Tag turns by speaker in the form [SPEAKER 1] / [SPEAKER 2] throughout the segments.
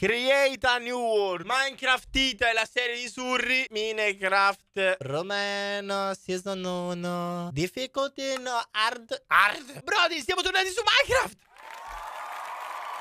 [SPEAKER 1] Create a new world Minecraft Ita è la serie di surri Minecraft Romeno Season 1 Difficulty no hard Hard Brody siamo tornati su Minecraft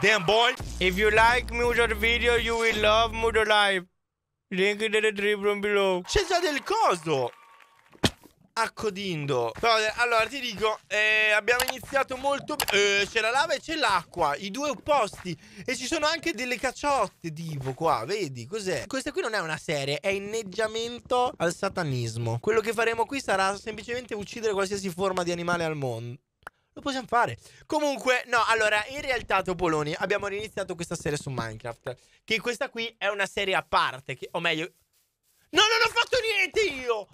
[SPEAKER 1] Damn boy If you like Mutual video you will love Mutual live Link in the description below C'è già del coso a Codindo. Però, eh, allora ti dico, eh, abbiamo iniziato molto. Eh, c'è la lava e c'è l'acqua, i due opposti. E ci sono anche delle caciotte, tipo qua, vedi cos'è? Questa qui non è una serie, è inneggiamento al satanismo. Quello che faremo qui sarà semplicemente uccidere qualsiasi forma di animale al mondo lo possiamo fare. Comunque, no, allora, in realtà, Topoloni, abbiamo riniziato questa serie su Minecraft. Che questa qui è una serie a parte, che, o meglio... No, non ho fatto niente io!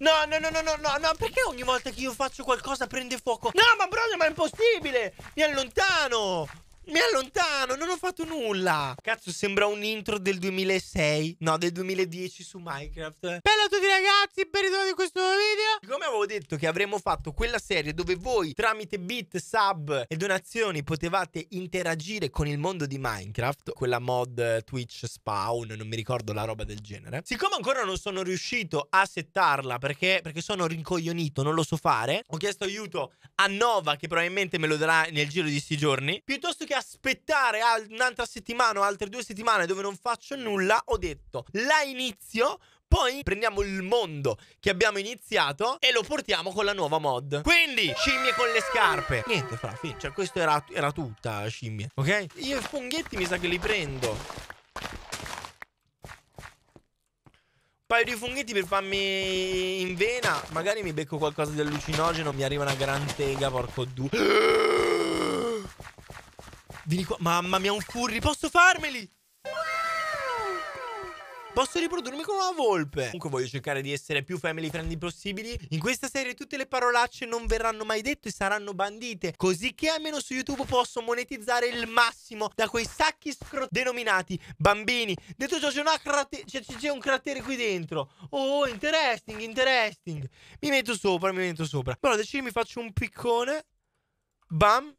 [SPEAKER 1] No, no, no, no, no, no, no, perché ogni volta che io faccio qualcosa prende fuoco? No, ma Brodo, ma è impossibile! Mi allontano! Mi allontano, non ho fatto nulla. Cazzo, sembra un intro del 2006. No, del 2010 su Minecraft. Bella a tutti ragazzi, ben ritrovati in questo nuovo video. Siccome avevo detto che avremmo fatto quella serie dove voi tramite beat, sub e donazioni potevate interagire con il mondo di Minecraft, quella mod eh, Twitch spawn, non mi ricordo la roba del genere. Siccome ancora non sono riuscito a settarla perché, perché sono rincoglionito, non lo so fare, ho chiesto aiuto a Nova che probabilmente me lo darà nel giro di sti giorni, piuttosto che anziché aspettare un'altra settimana altre due settimane dove non faccio nulla, ho detto la inizio. Poi prendiamo il mondo che abbiamo iniziato e lo portiamo con la nuova mod. Quindi, scimmie con le scarpe. Niente, fra, fin. Cioè, questo era, era tutta scimmie, ok? Io i funghetti mi sa che li prendo. Un paio di funghetti per farmi in vena. Magari mi becco qualcosa di allucinogeno. Mi arriva una gran tega, porco due. Ah! Vieni qua. Mamma mia, un curry. Posso farmeli? Posso riprodurmi con una volpe. Comunque voglio cercare di essere più family friendly possibili. In questa serie tutte le parolacce non verranno mai dette, e saranno bandite. Così che almeno su YouTube posso monetizzare il massimo da quei sacchi scrot denominati bambini. Detto ciò, c'è crate un cratere qui dentro. Oh, interesting, interesting. Mi metto sopra, mi metto sopra. Però adesso mi faccio un piccone. Bam.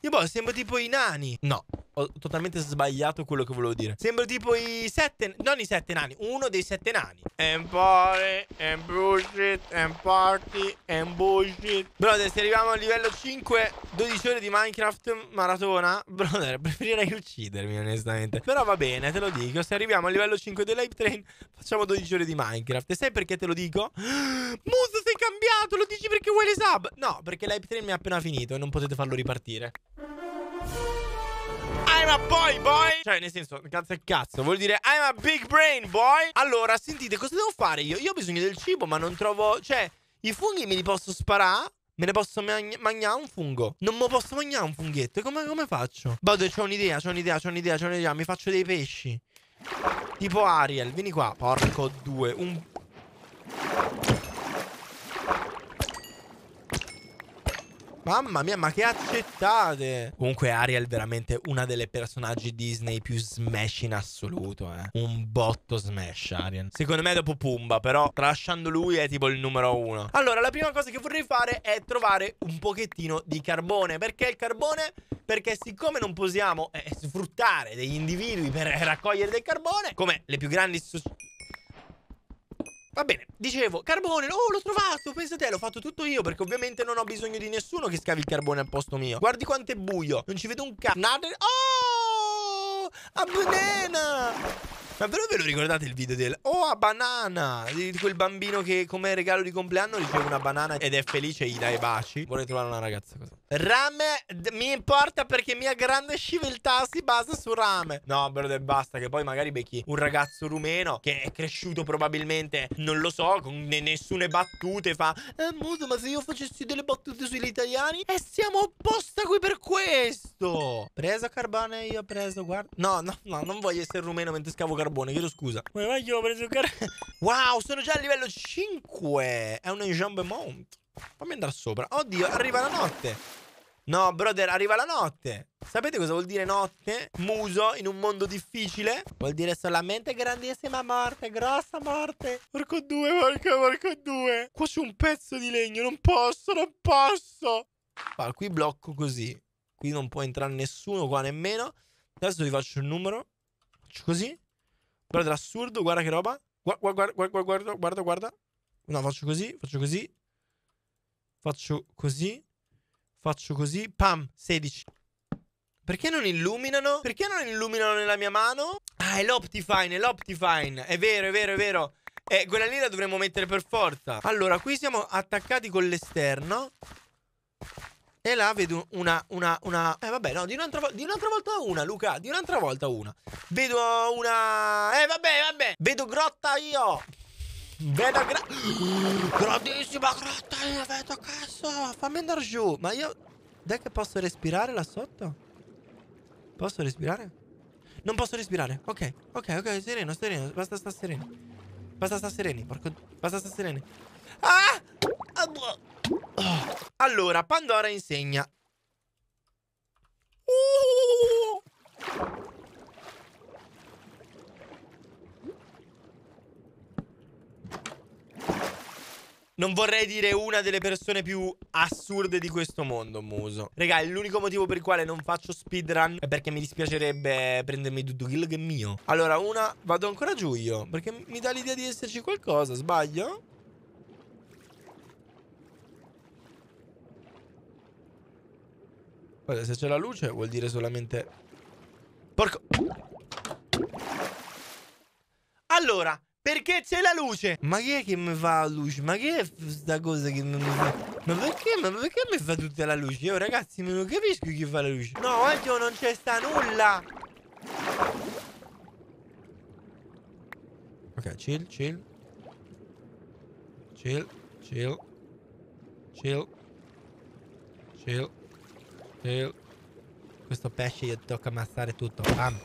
[SPEAKER 1] Io boh, sembra tipo i nani. No, ho totalmente sbagliato quello che volevo dire. Sembro tipo i sette, non i sette nani, uno dei sette nani. And party, and bullshit, and party, and bullshit. Brother, se arriviamo al livello 5, 12 ore di Minecraft maratona, brother, preferirei uccidermi onestamente. Però va bene, te lo dico, se arriviamo al livello 5 dell'Hype Train, facciamo 12 ore di Minecraft. E sai perché te lo dico? Musa, sei cambiato, lo dici perché vuoi le sub? No, perché l'Hype Train mi ha appena finito e non potete farlo ripartire a boy boy Cioè nel senso Cazzo è cazzo Vuol dire I'm a big brain boy Allora sentite Cosa devo fare io? Io ho bisogno del cibo Ma non trovo Cioè I funghi me li posso sparare? Me ne posso mangiare un fungo? Non me posso mangiare un funghetto? Come, come faccio? Vado, c'ho un'idea, c'ho un'idea, c'ho un'idea, c'ho un'idea. Mi faccio dei pesci. Tipo Ariel, vieni qua. Porco due. Un... Mamma mia, ma che accettate! Comunque Ariel è veramente una delle personaggi Disney più smash in assoluto, eh. Un botto smash, Ariel. Secondo me dopo Pumba, però tralasciando lui è tipo il numero uno. Allora, la prima cosa che vorrei fare è trovare un pochettino di carbone. Perché il carbone? Perché siccome non possiamo eh, sfruttare degli individui per raccogliere del carbone, come le più grandi società Va bene, dicevo, carbone, oh l'ho trovato, pensa te, l'ho fatto tutto io Perché ovviamente non ho bisogno di nessuno che scavi il carbone al posto mio Guardi quanto è buio, non ci vedo un cazzo Oh, a banana ma però ve lo ricordate il video del Oh a banana Di quel bambino che come regalo di compleanno riceve una banana Ed è felice e gli dà i baci Vorrei trovare una ragazza cosa Rame mi importa perché mia grande civiltà si basa su rame. No, brother, basta. Che poi magari becchi un ragazzo rumeno che è cresciuto probabilmente, non lo so, con ne nessune battute. Fa, eh, muso, ma se io facessi delle battute sugli italiani? E eh, siamo apposta qui per questo. Preso carbone, io ho preso, guarda. No, no, no, non voglio essere rumeno mentre scavo carbone. Chiedo scusa. Ma io ho preso carbone. wow, sono già a livello 5. È un enjambement. Fammi andare sopra. Oddio, arriva la notte. No, brother, arriva la notte. Sapete cosa vuol dire notte? Muso in un mondo difficile? Vuol dire solamente grandissima morte, grossa morte. Porco due, porco, porco due. Qua c'è un pezzo di legno, non posso, non posso. Allora, qui blocco così. Qui non può entrare nessuno, qua nemmeno. Adesso vi faccio il numero. Faccio così. Guarda, assurdo, guarda che roba. guarda, guarda, guarda, guarda, guarda. No, faccio così, faccio così. Faccio così. Faccio così. Pam, 16. Perché non illuminano? Perché non illuminano nella mia mano? Ah, è l'Optifine, è l'Optifine. È vero, è vero, è vero. Eh, quella lì la dovremmo mettere per forza. Allora, qui siamo attaccati con l'esterno. E là vedo una, una, una... Eh, vabbè, no, di un'altra, vo un volta una, Luca. Di un'altra volta una. Vedo una... Eh, vabbè, vabbè. Vedo grotta io. Vedo gra uh, grandissima grotta, io vedo cazzo, fammi andare giù. Ma io, dai che posso respirare là sotto? Posso respirare? Non posso respirare, ok, ok, ok, sereno, sereno, basta sta sereno. Basta sta sereni, porco, basta sta sereni. Ah! ah! Allora, Pandora insegna. Uh! Non vorrei dire una delle persone più assurde di questo mondo, Muso. Raga, l'unico motivo per il quale non faccio speedrun è perché mi dispiacerebbe prendermi tutto quello che è mio. Allora, una... Vado ancora giù io, perché mi dà l'idea di esserci qualcosa, sbaglio? Guarda, se c'è la luce vuol dire solamente... Porco... Allora, perché c'è la luce. Ma chi è che mi fa la luce? Ma che è questa cosa che mi fa? Ma perché? Ma perché mi fa tutta la luce? Io ragazzi non capisco chi fa la luce. No, oggi non c'è sta nulla. Ok, chill, chill. Chill, chill. Chill. Chill. Chill. Questo pesce gli tocca ammazzare tutto. Bam.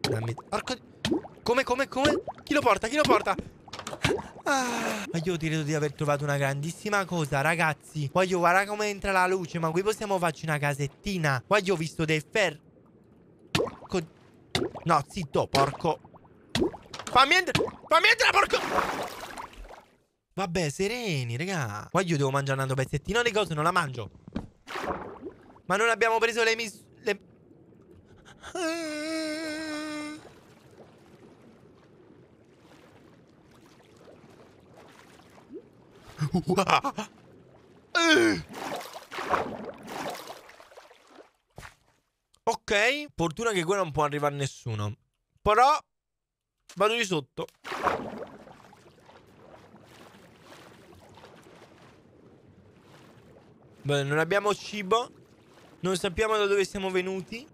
[SPEAKER 1] Dammi. Porco. Come, come, come? Chi lo porta? Chi lo porta? Ah, ma io credo di aver trovato una grandissima cosa, ragazzi. Voglio guarda come entra la luce, ma qui possiamo farci una casettina. Qua io ho visto del fer. Con... No, zitto, porco. Fammi entrare, fammi entrare, porco. Vabbè, sereni, raga. Qua io devo mangiare un altro pezzettino di cose, non la mangio. Ma non abbiamo preso le mis. Le... Ok, fortuna che qui non può arrivare nessuno. Però vado di sotto. Beh, non abbiamo cibo. Non sappiamo da dove siamo venuti.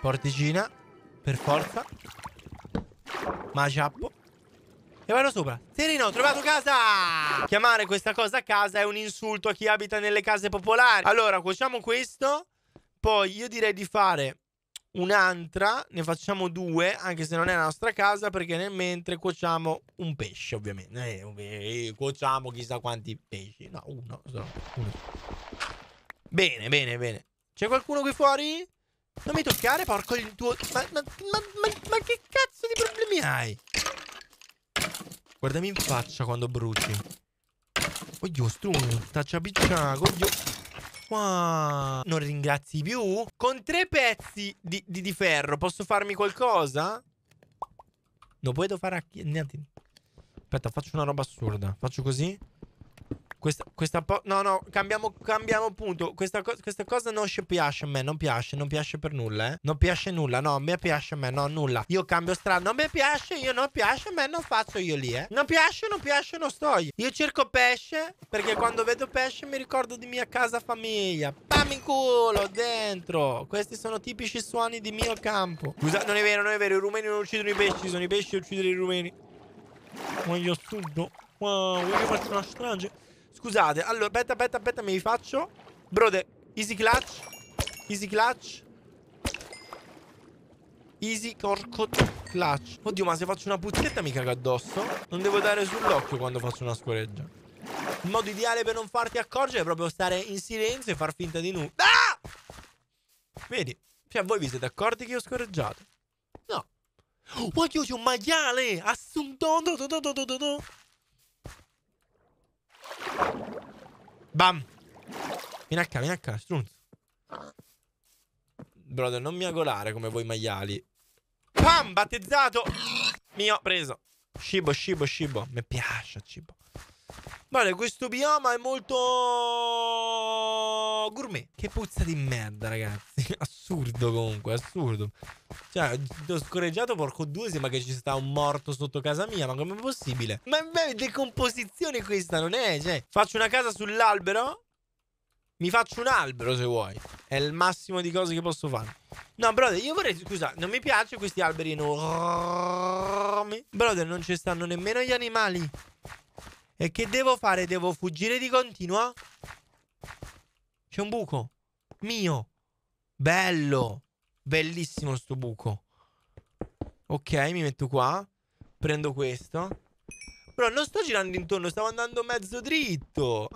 [SPEAKER 1] Porticina. Per forza. Ma ciappo. E vado sopra. Serino, ho trovato casa! Chiamare questa cosa casa è un insulto a chi abita nelle case popolari. Allora, cuociamo questo. Poi io direi di fare un'altra. Ne facciamo due, anche se non è la nostra casa, perché nel mentre cuociamo un pesce, ovviamente. Eh, eh, cuociamo chissà quanti pesci. No, uno, solo uno. Bene, bene, bene. C'è qualcuno qui fuori? Non mi toccare, porco il tuo... Ma, ma, ma, ma che cazzo di problemi hai? Guardami in faccia quando bruci. Oddio, strum. Taccia picciaco. Oddio. Wow. Non ringrazi più? Con tre pezzi di, di, di ferro posso farmi qualcosa? Non puedo fare a... Niente. Aspetta, faccio una roba assurda. Faccio così. Questa, questa po- No, no, cambiamo, cambiamo punto. Questa, co questa cosa non ci piace a me, non piace, non piace per nulla, eh. Non piace nulla, no, mi piace a me, no, nulla. Io cambio strada, non mi piace, io non piace a me, non faccio io lì, eh. Non piace, non piace, non sto io. Io cerco pesce, perché quando vedo pesce mi ricordo di mia casa famiglia. Pammi in culo, dentro. Questi sono tipici suoni di mio campo. Scusa, non è vero, non è vero, i rumeni non uccidono i pesci, sono i pesci a uccidere i rumeni. Ma io studo. Wow, voglio fare una strage. Scusate, allora, aspetta, aspetta, aspetta, mi rifaccio. Brode, easy clutch. Easy clutch. Easy corco clutch. Oddio, ma se faccio una puzzetta mi cago addosso. Non devo dare sull'occhio quando faccio una scoreggia. Il modo ideale per non farti accorgere è proprio stare in silenzio e far finta di nulla. Ah! Vedi? Cioè, voi vi siete accorti che io ho scoreggiato? No. Oh, ma io sono un maiale! Assunto! Bam. Vieni qua, vieni qua, strunzo. Brother, non mi agolare come voi maiali. Pam, battezzato. Mio, preso. Cibo, cibo, cibo. Mi piace cibo. Vale, questo bioma è molto gourmet. Che puzza di merda, ragazzi. Assurdo comunque, assurdo. Cioè, ho scorreggiato, porco due, sembra che ci sta un morto sotto casa mia, ma com'è possibile? Ma è decomposizione questa, non è? Cioè, faccio una casa sull'albero? Mi faccio un albero se vuoi. È il massimo di cose che posso fare. No, brother, io vorrei. Scusa, non mi piacciono questi alberi enormi. Brother, non ci stanno nemmeno gli animali. E che devo fare? Devo fuggire di continuo? C'è un buco. Mio. Bello. Bellissimo sto buco. Ok, mi metto qua. Prendo questo. Però non sto girando intorno, stavo andando mezzo dritto.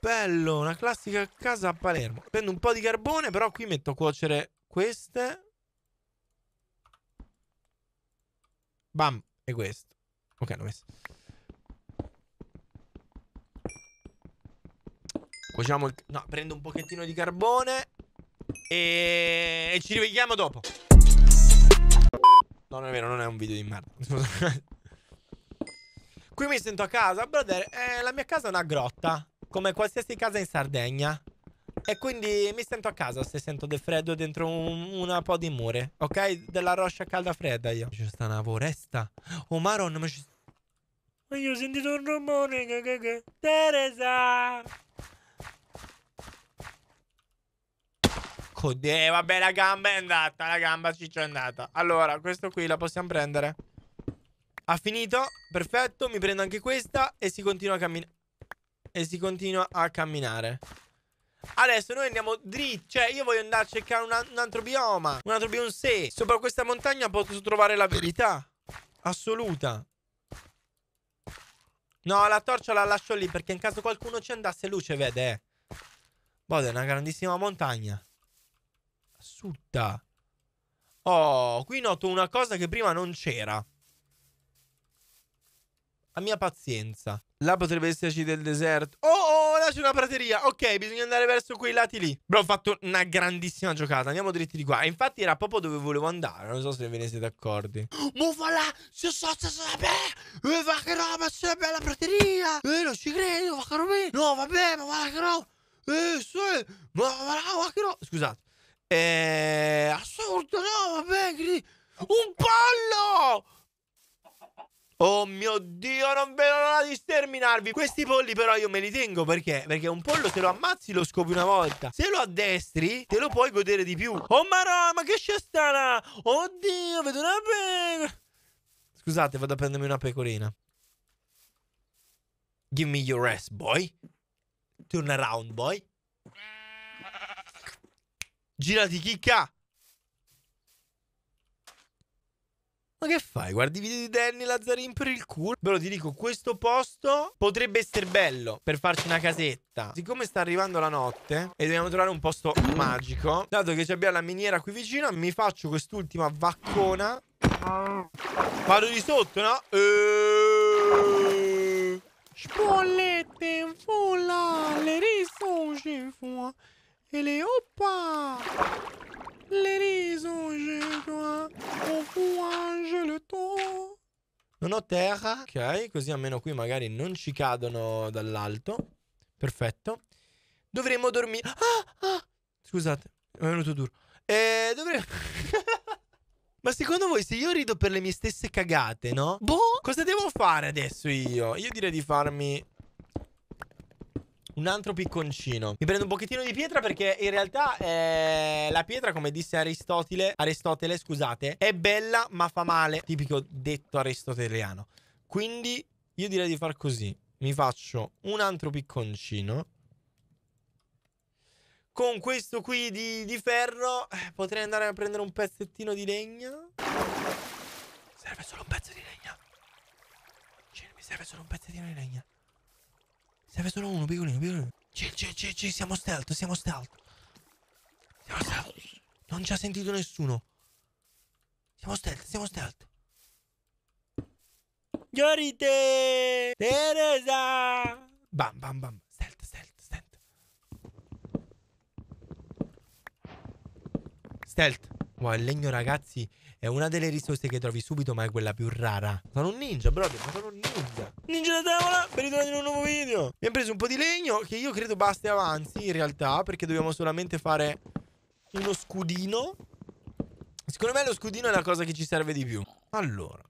[SPEAKER 1] bello, una classica casa a Palermo. Prendo un po' di carbone, però qui metto a cuocere queste. Bam, e questo. Ok, l'ho messo. Cuociamo il... No, prendo un pochettino di carbone e... e ci rivediamo dopo. No, non è vero, non è un video di merda. Qui mi sento a casa, brother. Eh, la mia casa è una grotta, come qualsiasi casa in Sardegna. E quindi mi sento a casa se sento del freddo dentro un, una po' di mure, ok? Della roccia calda fredda io. Ci sta una foresta. Oh Maron, ma ci sta... Io ho sentito un rumore. Teresa! Codè, eh, vabbè, la gamba è andata. La gamba ciccio è andata. Allora, questo qui la possiamo prendere. Ha finito. Perfetto. Mi prendo anche questa. E si continua a camminare. E si continua a camminare. Adesso noi andiamo dritto Cioè, io voglio andare a cercare una, un altro bioma. Un altro bioma. sopra questa montagna posso trovare la verità assoluta. No, la torcia la lascio lì perché in caso qualcuno ci andasse luce, vede, eh. Boh, è una grandissima montagna. Assurda. Oh, qui noto una cosa che prima non c'era. La mia pazienza. Là potrebbe esserci del deserto. Oh, oh, là c'è una prateria. Ok, bisogna andare verso quei lati lì. Bro, ho fatto una grandissima giocata. Andiamo dritti di qua. E infatti era proprio dove volevo andare. Non so se ve ne siete accorti. Mufola! Si so se sapè! Eh, va che roba, c'è una bella prateria! Eh, non ci credo, va che roba! No, vabbè, ma va che roba! Eh, sì! Ma va che roba! Scusate. Eh... Assurdo, no, vabbè, Un pollo! Oh mio Dio, non vedo l'ora di sterminarvi. Questi polli però io me li tengo perché? Perché un pollo se lo ammazzi lo scopri una volta. Se lo addestri te lo puoi godere di più. Oh marò, ma che c'è sciastana! Oddio, vedo una pecora. Scusate, vado a prendermi una pecorina. Give me your rest, boy. Turn around, boy. Girati, chicca. Ma che fai? Guardi i video di Danny Lazzarin per il culo? Ve lo ti dico, questo posto potrebbe essere bello per farci una casetta. Siccome sta arrivando la notte e dobbiamo trovare un posto magico, dato che abbiamo la miniera qui vicino, mi faccio quest'ultima vaccona. Vado di sotto, no? E... Eh. Spollette in folla, le riso in fuoco e le oppa. Les raisons, je dois, le Non ho terra, ok, così almeno qui magari non ci cadono dall'alto. Perfetto. Dovremmo dormire... Ah, ah! Scusate, è venuto duro. E eh, dovremmo... Ma secondo voi se io rido per le mie stesse cagate, no? Boh, cosa devo fare adesso io? Io direi di farmi un altro picconcino. Mi prendo un pochettino di pietra perché in realtà eh, la pietra, come disse Aristotele, Aristotele, scusate, è bella ma fa male. Tipico detto aristoteliano. Quindi io direi di far così. Mi faccio un altro picconcino. Con questo qui di, di ferro eh, potrei andare a prendere un pezzettino di legna. Serve solo un pezzo di legna. Cioè, mi serve solo un pezzettino di legna. Serve solo uno, piccolino, piccolino. Ci, ci, ci, ci, siamo stealth, siamo stealth. Siamo stealth. Non ci ha sentito nessuno. Siamo stealth, siamo stealth. Giorite! Teresa! Bam, bam, bam. Stealth, stealth, stealth. Stealth. Wow, il legno, ragazzi, è una delle risorse che trovi subito, ma è quella più rara. Sono un ninja, brother, ma sono un ninja. Ninja da tavola, ben ritornati in un nuovo video. Mi ha preso un po' di legno, che io credo basti avanzi, in realtà, perché dobbiamo solamente fare uno scudino. Secondo me lo scudino è la cosa che ci serve di più. Allora,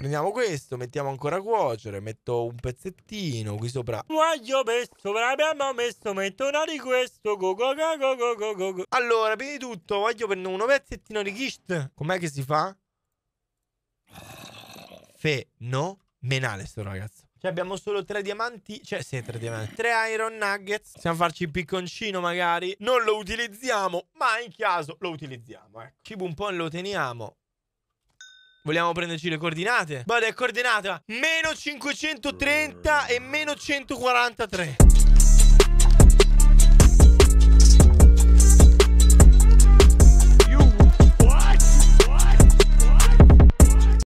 [SPEAKER 1] Prendiamo questo, mettiamo ancora a cuocere, metto un pezzettino qui sopra. Voglio pesto, abbiamo messo, metto una di questo, go go go go go go Allora, prima di tutto voglio prendere uno pezzettino di kist. Com'è che si fa? Fenomenale sto ragazzo. Cioè abbiamo solo tre diamanti Cioè sì tre diamanti Tre iron nuggets Possiamo farci il picconcino magari Non lo utilizziamo Ma in caso lo utilizziamo eh. Cibo un po' lo teniamo Vogliamo prenderci le coordinate? Vado a coordinate, va. Meno 530 e meno 143.